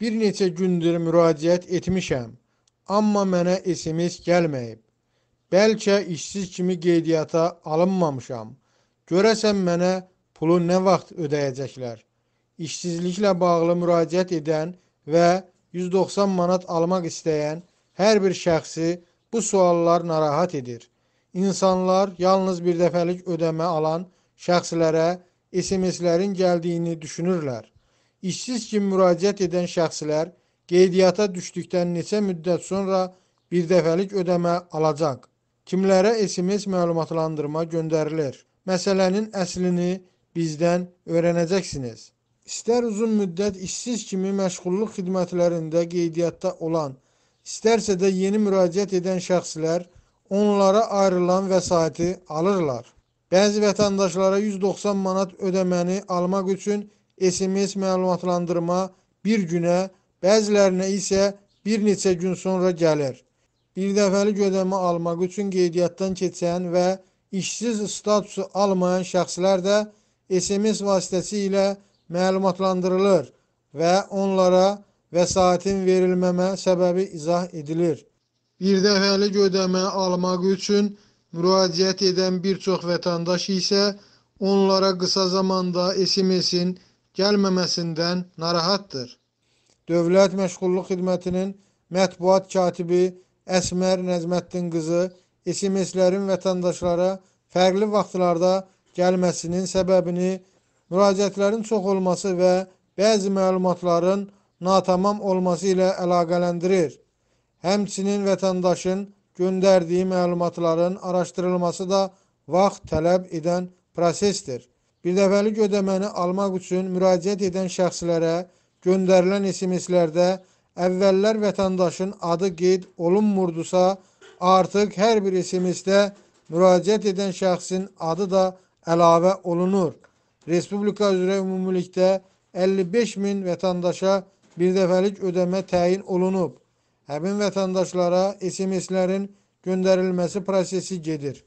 Bir neçə gündür müraciət etmişəm, amma mənə SMS gəlməyib. Bəlkə işsiz kimi qeydiyyata alınmamışam. Görəsən mənə pulu nə vaxt ödəyəcəklər? İşsizliklə bağlı müraciət edən və 190 manat almaq istəyən hər bir şəxsi bu suallar narahat edir. İnsanlar yalnız bir dəfəlik ödəmə alan şəxslərə SMS-lərin gəldiyini düşünürlər işsiz kimi müraciət edən şəxslər qeydiyyata düşdükdən neçə müddət sonra birdəfəlik ödəmə alacaq? Kimlərə SMS məlumatlandırma göndərilir? Məsələnin əslini bizdən öyrənəcəksiniz. İstər uzun müddət işsiz kimi məşğulluq xidmətlərində qeydiyyatda olan, istərsə də yeni müraciət edən şəxslər onlara ayrılan vəsaiti alırlar. Bəzi vətəndaşlara 190 manat ödəməni almaq üçün SMS məlumatlandırma bir günə, bəzilərinə isə bir neçə gün sonra gəlir. Bir dəfəlik ödəmə almaq üçün qeydiyyatdan keçən və işsiz statusu almayan şəxslər də SMS vasitəsilə məlumatlandırılır və onlara vəsaitin verilməmə səbəbi izah edilir. Bir dəfəlik ödəmə almaq üçün müraciət edən bir çox vətəndaş isə onlara qısa zamanda SMS-in gəlməməsindən narahatdır. Dövlət Məşğulluq Xidmətinin mətbuat katibi Əsmər Nəzməddin qızı SMS-lərin vətəndaşlara fərqli vaxtlarda gəlməsinin səbəbini müraciətlərin çox olması və bəzi məlumatların natamam olması ilə əlaqələndirir. Həmçinin vətəndaşın göndərdiyi məlumatların araşdırılması da vaxt tələb edən prosesdir birdəfəlik ödəməni almaq üçün müraciət edən şəxslərə göndərilən SMS-lərdə əvvəllər vətəndaşın adı qeyd olunmurdusa, artıq hər bir SMS-də müraciət edən şəxsin adı da əlavə olunur. Respublika üzrə ümumilikdə 55 min vətəndaşa birdəfəlik ödəmə təyin olunub. Həmin vətəndaşlara SMS-lərin göndərilməsi prosesi gedir.